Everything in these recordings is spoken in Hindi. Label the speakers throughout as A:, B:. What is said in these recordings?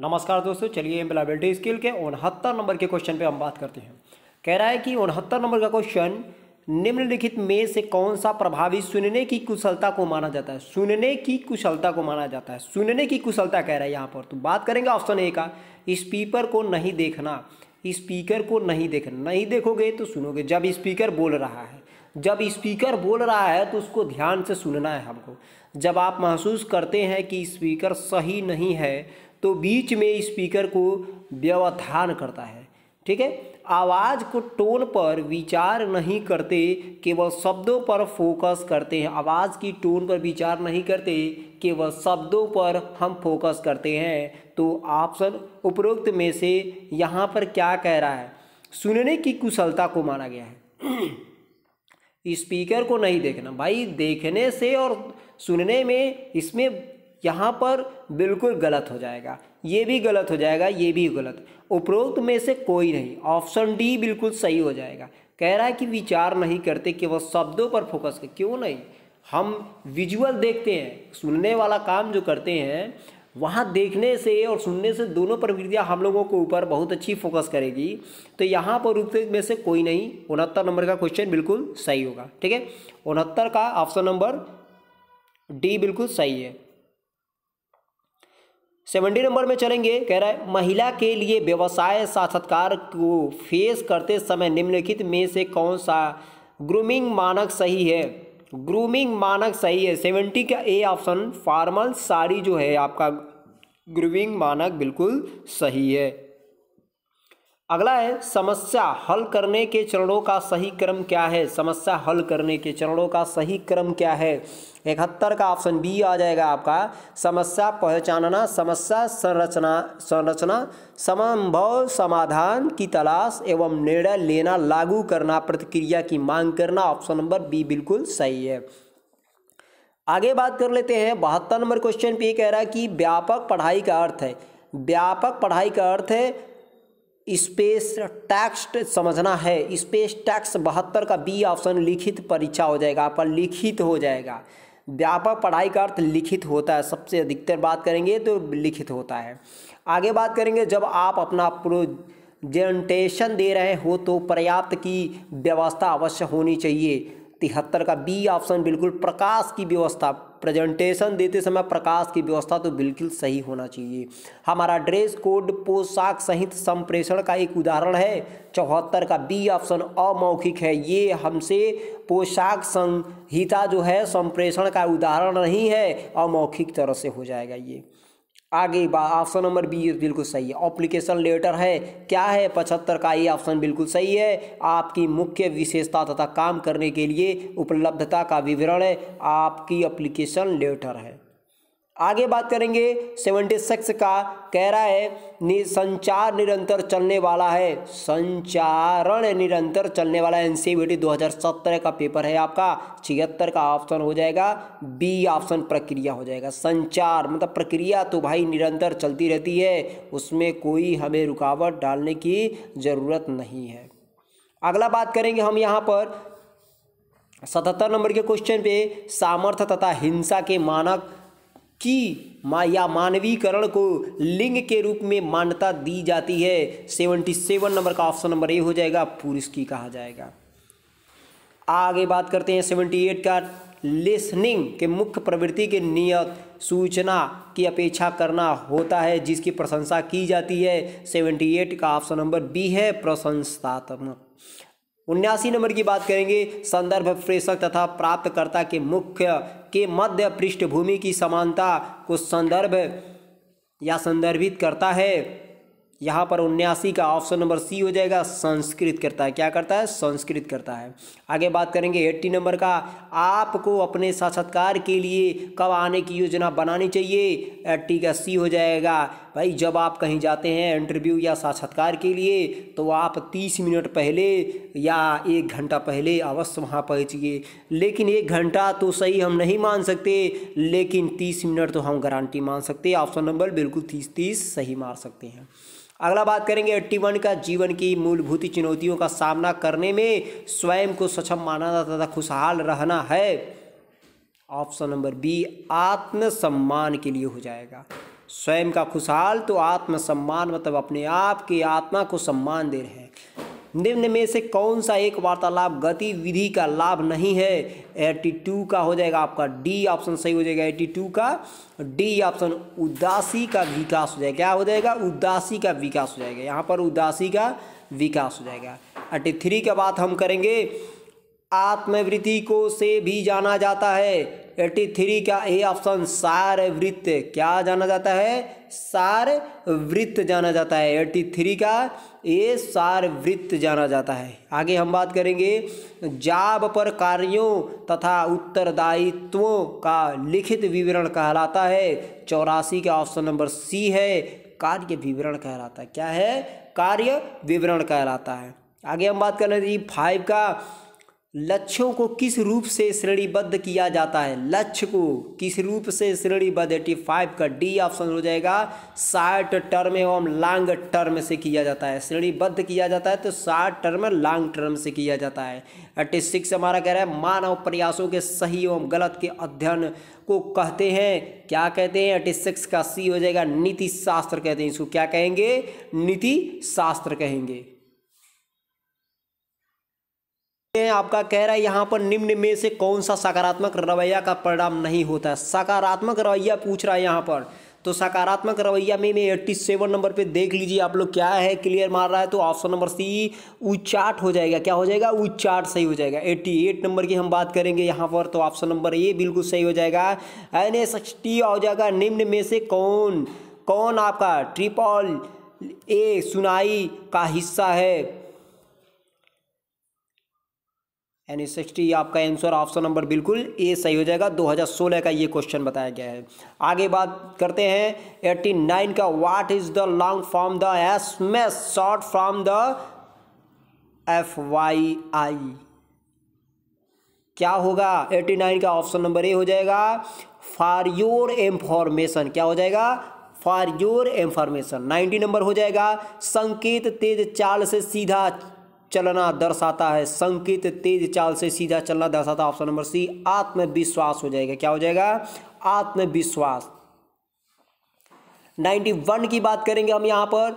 A: नमस्कार दोस्तों चलिए एम्प्लायबिलिटी स्किल के उनहत्तर नंबर के क्वेश्चन पे हम बात करते हैं कह रहा है कि उनहत्तर नंबर का क्वेश्चन निम्नलिखित में से कौन सा प्रभावी सुनने की कुशलता को माना जाता है सुनने की कुशलता को माना जाता है सुनने की कुशलता कह रहा है यहाँ पर तो बात करेंगे ऑप्शन ए का स्पीकर को नहीं देखना स्पीकर को नहीं देखना नहीं देखोगे तो सुनोगे जब स्पीकर बोल रहा है जब स्पीकर बोल रहा है तो उसको ध्यान से सुनना है हमको जब आप महसूस करते हैं कि स्पीकर सही नहीं है तो बीच में स्पीकर को व्यवधान करता है ठीक है आवाज़ को टोन पर विचार नहीं करते केवल शब्दों पर फोकस करते हैं आवाज़ की टोन पर विचार नहीं करते केवल शब्दों पर हम फोकस करते हैं तो ऑप्शन उपरोक्त में से यहाँ पर क्या कह रहा है सुनने की कुशलता को माना गया है स्पीकर को नहीं देखना भाई देखने से और सुनने में इसमें यहाँ पर बिल्कुल गलत हो जाएगा ये भी गलत हो जाएगा ये भी गलत उपरोक्त में से कोई नहीं ऑप्शन डी बिल्कुल सही हो जाएगा कह रहा है कि विचार नहीं करते कि वह शब्दों पर फोकस कर क्यों नहीं हम विजुअल देखते हैं सुनने वाला काम जो करते हैं वहाँ देखने से और सुनने से दोनों प्रवृत्तियाँ हम लोगों के ऊपर बहुत अच्छी फोकस करेगी तो यहाँ पर उत्तर में से कोई नहीं उनहत्तर नंबर का क्वेश्चन बिल्कुल सही होगा ठीक है उनहत्तर का ऑप्शन नंबर डी बिल्कुल सही है सेवेंटी नंबर में चलेंगे कह रहा है महिला के लिए व्यवसाय साक्षात्कार को फेस करते समय निम्नलिखित में से कौन सा ग्रूमिंग मानक सही है ग्रूमिंग मानक सही है सेवेंटी का ए ऑप्शन फॉर्मल साड़ी जो है आपका ग्रूमिंग मानक बिल्कुल सही है अगला है समस्या हल करने के चरणों का सही क्रम क्या है समस्या हल करने के चरणों का सही क्रम क्या है इकहत्तर का ऑप्शन बी आ जाएगा आपका समस्या पहचानना समस्या संरचना संरचना संभव समाधान की तलाश एवं निर्णय लेना लागू करना प्रतिक्रिया की मांग करना ऑप्शन नंबर बी बिल्कुल सही है आगे बात कर लेते हैं बहत्तर नंबर क्वेश्चन पे कह रहा है कि व्यापक पढ़ाई का अर्थ है व्यापक पढ़ाई का अर्थ है स्पेस टेक्स्ट समझना है स्पेस टैक्स बहत्तर का बी ऑप्शन लिखित परीक्षा हो जाएगा आपका लिखित हो जाएगा व्यापक पढ़ाई का अर्थ लिखित होता है सबसे अधिकतर बात करेंगे तो लिखित होता है आगे बात करेंगे जब आप अपना प्रोजेंटेशन दे रहे हो तो पर्याप्त की व्यवस्था अवश्य होनी चाहिए तिहत्तर का बी ऑप्शन बिल्कुल प्रकाश की व्यवस्था प्रेजेंटेशन देते समय प्रकाश की व्यवस्था तो बिल्कुल सही होना चाहिए हमारा ड्रेस कोड पोशाक सहित संप्रेषण का एक उदाहरण है चौहत्तर का बी ऑप्शन अमौखिक है ये हमसे पोशाक संहिता जो है संप्रेषण का उदाहरण नहीं है अमौखिक तरह से हो जाएगा ये आगे ऑप्शन नंबर बी बिल्कुल सही है ऑप्लीकेशन लेटर है क्या है पचहत्तर का ये ऑप्शन बिल्कुल सही है आपकी मुख्य विशेषता तथा काम करने के लिए उपलब्धता का विवरण है आपकी अप्लीकेशन लेटर है आगे बात करेंगे सेवेंटी सिक्स का कह रहा है नि संचार निरंतर चलने वाला है संचारण निरंतर चलने वाला एन सी बी दो हज़ार सत्रह का पेपर है आपका छिहत्तर का ऑप्शन हो जाएगा बी ऑप्शन प्रक्रिया हो जाएगा संचार मतलब प्रक्रिया तो भाई निरंतर चलती रहती है उसमें कोई हमें रुकावट डालने की ज़रूरत नहीं है अगला बात करेंगे हम यहाँ पर सतहत्तर नंबर के क्वेश्चन पे सामर्थ्य तथा हिंसा के मानक की माया या मानवीकरण को लिंग के रूप में मान्यता दी जाती है सेवेंटी सेवन नंबर का ऑप्शन नंबर ए हो जाएगा पुरुष की कहा जाएगा आगे बात करते हैं सेवेंटी एट का लिसनिंग के मुख्य प्रवृत्ति के नियत सूचना की अपेक्षा करना होता है जिसकी प्रशंसा की जाती है सेवेंटी एट का ऑप्शन नंबर बी है प्रशंसात्मक उन्यासी नंबर की बात करेंगे संदर्भ प्रेषक तथा प्राप्तकर्ता के मुख्य के मध्य पृष्ठभूमि की समानता को संदर्भ या संदर्भित करता है यहाँ पर उन्यासी का ऑप्शन नंबर सी हो जाएगा संस्कृत करता है क्या करता है संस्कृत करता है आगे बात करेंगे एट्टी नंबर का आपको अपने साक्षात्कार के लिए कब आने की योजना बनानी चाहिए एट्टी का सी हो जाएगा भाई जब आप कहीं जाते हैं इंटरव्यू या साक्षात्कार के लिए तो आप तीस मिनट पहले या एक घंटा पहले अवश्य वहाँ पहुँचिए लेकिन एक घंटा तो सही हम नहीं मान सकते लेकिन तीस मिनट तो हम गारंटी मान सकते ऑप्शन नंबर बिल्कुल तीस तीस सही मार सकते हैं अगला बात करेंगे एट्टी वन का जीवन की मूलभूत चुनौतियों का सामना करने में स्वयं को सक्षम माना तथा खुशहाल रहना है ऑप्शन नंबर बी आत्मसम्मान के लिए हो जाएगा स्वयं का खुशहाल तो आत्मसम्मान मतलब अपने आप की आत्मा को सम्मान दे रहे हैं निम्न में से कौन सा एक वार्तालाप गतिविधि का लाभ नहीं है एटी टू का हो जाएगा आपका डी ऑप्शन सही हो जाएगा एटी टू का डी ऑप्शन उदासी का विकास हो जाएगा क्या हो जाएगा उदासी का विकास हो जाएगा यहाँ पर उदासी का विकास हो जाएगा एटी थ्री का बात हम करेंगे आत्मवृत्ति को से भी जाना जाता है एट्टी थ्री का ए ऑप्शन सार वृत्त क्या जाना जाता है सार वृत्त जाना जाता है एटी थ्री का ए सार वृत्त जाना जाता है आगे हम बात करेंगे जाब पर कार्यों तथा उत्तरदायित्वों का लिखित विवरण कहलाता है चौरासी का ऑप्शन नंबर सी है कार्य विवरण कहलाता है क्या है कार्य विवरण कहलाता है आगे हम बात कर रहे थे फाइव का लक्ष्यों को किस रूप से श्रेणीबद्ध किया जाता है लक्ष्य को किस रूप से श्रेणीबद्ध एटी फाइव का डी ऑप्शन हो जाएगा शार्ट टर्म एवं लॉन्ग टर्म से किया जाता है श्रेणीबद्ध किया जाता है तो शार्ट टर्म लॉन्ग टर्म से किया जाता है एटी सिक्स हमारा कह रहा है मानव प्रयासों के सही एवं गलत के अध्ययन को कहते हैं क्या कहते हैं एटी सिक्स का सी हो जाएगा नीति शास्त्र कहते हैं इसको क्या कहेंगे नीति शास्त्र कहेंगे हैं आपका कह रहा है यहाँ पर निम्न में से कौन सा सकारात्मक रवैया का परिणाम नहीं होता सकारात्मक रवैया पूछ रहा है यहाँ पर तो सकारात्मक रवैया में एट्टी सेवन नंबर पे देख लीजिए आप लोग क्या है क्लियर मार रहा है तो ऑप्शन नंबर सी उचाट हो जाएगा क्या हो जाएगा उच्चाट सही हो जाएगा एट्टी एट नंबर की हम बात करेंगे यहाँ पर तो ऑप्शन नंबर ए बिल्कुल सही हो जाएगा एन एस हो जाएगा निम्न में से कौन कौन आपका ट्रिपल ए सुनाई का हिस्सा है यानी सिक्सटी आपका आंसर ऑप्शन नंबर बिल्कुल ए सही हो जाएगा 2016 का ये क्वेश्चन बताया गया है आगे बात करते हैं 89 का what is the long form the S में short form the F Y I क्या होगा 89 का ऑप्शन नंबर ए हो जाएगा फॉर योर इंफॉर्मेशन क्या हो जाएगा फॉर योर इंफॉर्मेशन 90 नंबर हो जाएगा संकेत तेज चाल से सीधा चलना दर्शाता है संकित तेज चाल से सीधा चलना दर्शाता ऑप्शन नंबर सी आत्मविश्वास हो जाएगा क्या हो जाएगा आत्मविश्वास 91 की बात करेंगे हम यहां पर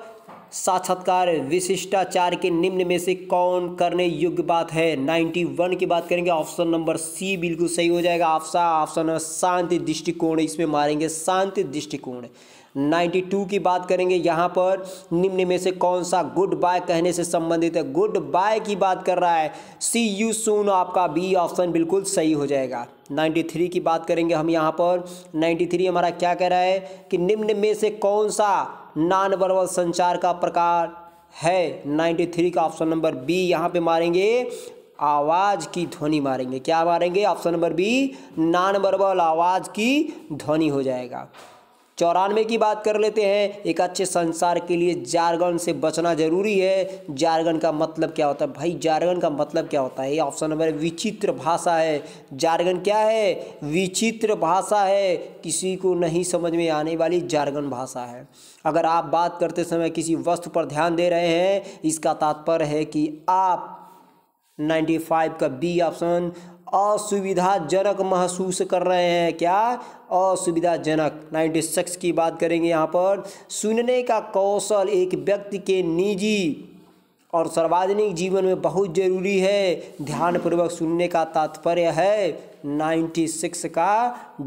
A: साक्षात्कार विशिष्टाचार के निम्न में से कौन करने योग्य बात है 91 की बात करेंगे ऑप्शन नंबर सी बिल्कुल सही हो जाएगा ऑप्शन ऑप्शन शांति दृष्टिकोण इसमें मारेंगे शांति दृष्टिकोण 92 की बात करेंगे यहाँ पर निम्न में से कौन सा गुड बाय कहने से संबंधित है गुड बाय की बात कर रहा है सी यू सून आपका बी ऑप्शन बिल्कुल सही हो जाएगा 93 की बात करेंगे हम यहाँ पर 93 हमारा क्या कह रहा है कि निम्न में से कौन सा नॉन वर्बल संचार का प्रकार है 93 का ऑप्शन नंबर बी यहाँ पे मारेंगे आवाज़ की ध्वनि मारेंगे क्या मारेंगे option number B non verbal आवाज़ की ध्वनि हो जाएगा चौरानवे की बात कर लेते हैं एक अच्छे संसार के लिए जारगन से बचना जरूरी है जारगन का मतलब क्या होता है भाई जारगन का मतलब क्या होता है ये ऑप्शन नंबर विचित्र भाषा है जारगन क्या है विचित्र भाषा है किसी को नहीं समझ में आने वाली जारगन भाषा है अगर आप बात करते समय किसी वस्तु पर ध्यान दे रहे हैं इसका तात्पर्य है कि आप 95 का बी ऑप्शन असुविधाजनक महसूस कर रहे हैं क्या असुविधाजनक नाइन्टी सिक्स की बात करेंगे यहाँ पर सुनने का कौशल एक व्यक्ति के निजी और सार्वजनिक जीवन में बहुत जरूरी है ध्यानपूर्वक सुनने का तात्पर्य है 96 का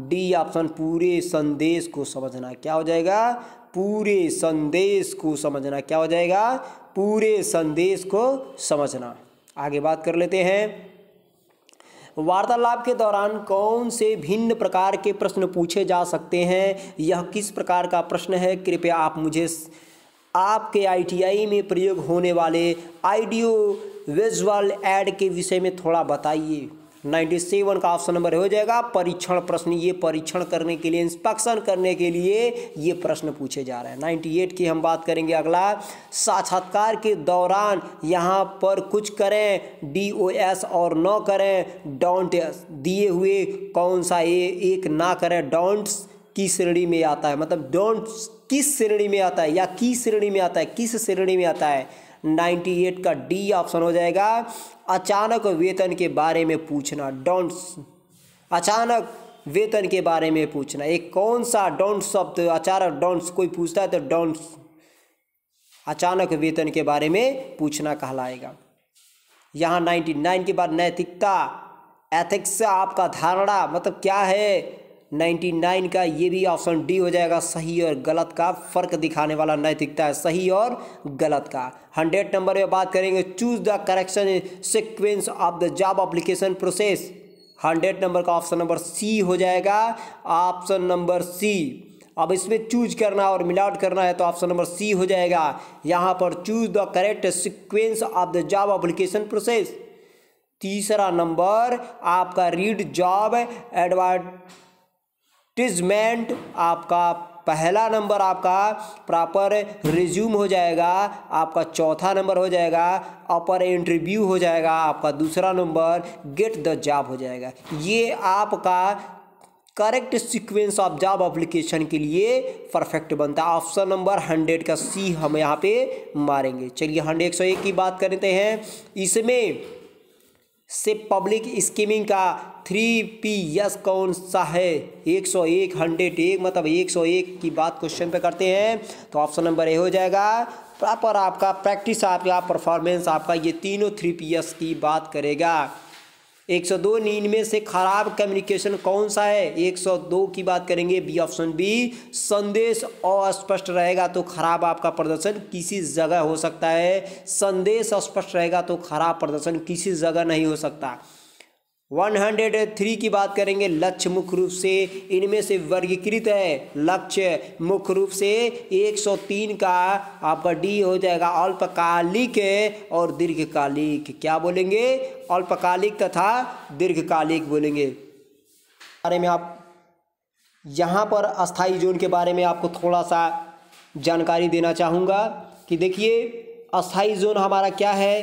A: डी ऑप्शन पूरे संदेश को समझना क्या हो जाएगा पूरे संदेश को समझना क्या हो जाएगा पूरे संदेश को समझना आगे बात कर लेते हैं वार्तालाप के दौरान कौन से भिन्न प्रकार के प्रश्न पूछे जा सकते हैं यह किस प्रकार का प्रश्न है कृपया आप मुझे आपके आईटीआई में प्रयोग होने वाले आइडियो विजुअल एड के विषय में थोड़ा बताइए नाइन्टी सेवन का ऑप्शन नंबर हो जाएगा परीक्षण प्रश्न ये परीक्षण करने के लिए इंस्पेक्शन करने के लिए ये प्रश्न पूछे जा रहे हैं नाइन्टी एट की हम बात करेंगे अगला साक्षात्कार के दौरान यहाँ पर कुछ करें डी ओ एस और न करें डोंट दिए हुए कौन सा ए एक ना करें डोंट्स की श्रेणी में आता है मतलब डोंट किस श्रेणी में आता है या किस श्रेणी में आता है किस श्रेणी में आता है 98 का डी ऑप्शन हो जाएगा अचानक वेतन के बारे में पूछना डोंट अचानक वेतन के बारे में पूछना एक कौन सा डोंट शब्द अचानक डोंट्स कोई पूछता है तो डोंट्स अचानक वेतन के बारे में पूछना कहलाएगा यहाँ नाइन्टी नाइन के बाद नैतिकता एथिक्स आपका धारणा मतलब क्या है 99 का ये भी ऑप्शन डी हो जाएगा सही और गलत का फर्क दिखाने वाला नैतिकता है सही और गलत का हंड्रेड नंबर में बात करेंगे choose the correction sequence of the job application process hundred number का ऑप्शन नंबर सी हो जाएगा ऑप्शन नंबर सी अब इसमें चूज करना और मिलावट करना है तो ऑप्शन नंबर सी हो जाएगा यहाँ पर choose the correct sequence of the job application process तीसरा नंबर आपका रीड जॉब एडवाइड टिजमेंट आपका पहला नंबर आपका प्रॉपर रिज्यूम हो जाएगा आपका चौथा नंबर हो जाएगा अपर इंटरव्यू हो जाएगा आपका दूसरा नंबर गेट द जॉब हो जाएगा ये आपका correct sequence of job application के लिए परफेक्ट बनता है ऑप्शन नंबर हंड्रेड का सी हम यहाँ पे मारेंगे चलिए हंड्रेड एक सौ एक की बात करते हैं इसमें से पब्लिक स्कीमिंग का थ्री पी यस कौन सा है एक सौ एक हंड्रेड एक मतलब एक सौ एक की बात क्वेश्चन पे करते हैं तो ऑप्शन नंबर ए हो जाएगा प्रॉपर आपका प्रैक्टिस आपका परफॉर्मेंस आपका ये तीनों थ्री पी यस की बात करेगा 102 में से खराब कम्युनिकेशन कौन सा है 102 की बात करेंगे बी ऑप्शन बी संदेश अस्पष्ट रहेगा तो खराब आपका प्रदर्शन किसी जगह हो सकता है संदेश अस्पष्ट रहेगा तो खराब प्रदर्शन किसी जगह नहीं हो सकता 103 की बात करेंगे लक्ष्य मुख्य रूप से इनमें से वर्गीकृत है लक्ष्य मुख्य रूप से 103 का आपका डी हो जाएगा अल्पकालिक और दीर्घकालिक क्या बोलेंगे अल्पकालिक तथा दीर्घकालिक बोलेंगे बारे में आप यहाँ पर अस्थाई जोन के बारे में आपको थोड़ा सा जानकारी देना चाहूँगा कि देखिए अस्थाई जोन हमारा क्या है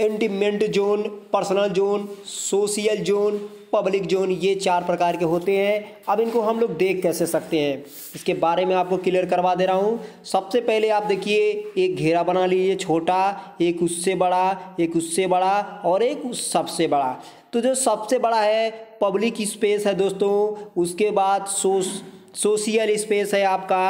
A: intimate zone personal zone social zone public zone ये चार प्रकार के होते हैं अब इनको हम लोग देख कैसे सकते हैं इसके बारे में आपको क्लियर करवा दे रहा हूँ सबसे पहले आप देखिए एक घेरा बना लीजिए छोटा एक उससे बड़ा एक उससे बड़ा और एक उस सबसे बड़ा तो जो सबसे बड़ा है पब्लिक स्पेस है दोस्तों उसके बाद सोश सोशल स्पेस है आपका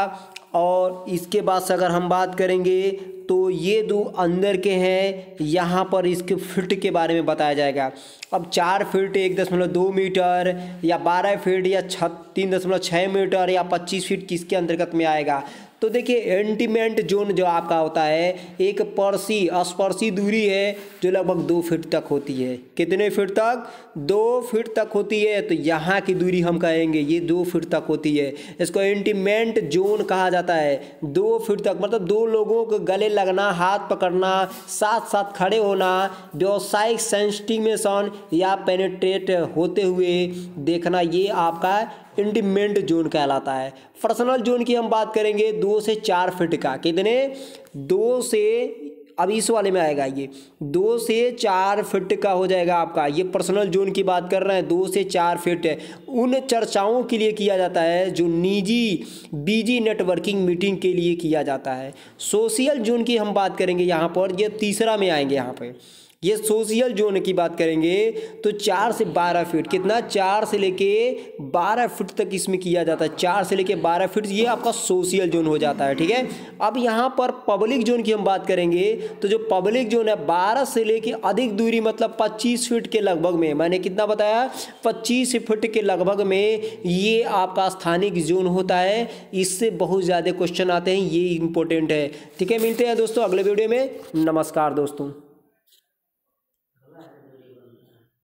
A: और इसके बाद से अगर हम बात करेंगे तो ये दो अंदर के हैं यहाँ पर इसके फिट के बारे में बताया जाएगा अब चार फिट एक दशमलव दो मीटर या बारह फिट या छ तीन दशमलव छः मीटर या पच्चीस फिट किसके अंतर्गत में आएगा तो देखिए एंटीमेंट जोन जो आपका होता है एक पर्सी अस्पर्शी दूरी है जो लगभग दो फीट तक होती है कितने फीट तक दो फीट तक होती है तो यहाँ की दूरी हम कहेंगे ये दो फीट तक होती है इसको एंटीमेंट जोन कहा जाता है दो फीट तक मतलब दो लोगों को गले लगना हाथ पकड़ना साथ साथ खड़े होना व्यावसायिक सेंस्टिमेशन या पेनेट्रेट होते हुए देखना ये आपका इंटीमेंट जोन कहलाता है पर्सनल जोन की हम बात करेंगे दो से चार फिट का कितने दो से अब इस वाले में आएगा ये दो से चार फिट का हो जाएगा आपका ये पर्सनल जोन की बात कर रहे हैं दो से चार फिट है उन चर्चाओं के लिए किया जाता है जो निजी बीजी नेटवर्किंग मीटिंग के लिए किया जाता है सोशल जोन की हम बात करेंगे यहाँ पर ये तीसरा में आएंगे यहाँ पर ये सोशियल जोन की बात करेंगे तो चार से बारह फीट कितना चार से लेके बारह फीट तक इसमें किया जाता है चार से लेके बारह फीट ये आपका सोशियल जोन हो जाता है ठीक है अब यहाँ पर पब्लिक जोन की हम बात करेंगे तो जो पब्लिक जोन है बारह से लेके अधिक दूरी मतलब पच्चीस फीट के लगभग में मैंने कितना बताया पच्चीस फीट के लगभग में ये आपका स्थानिक जोन होता है इससे बहुत ज़्यादा क्वेश्चन आते हैं ये इंपॉर्टेंट है ठीक है मिलते हैं दोस्तों अगले वीडियो में नमस्कार दोस्तों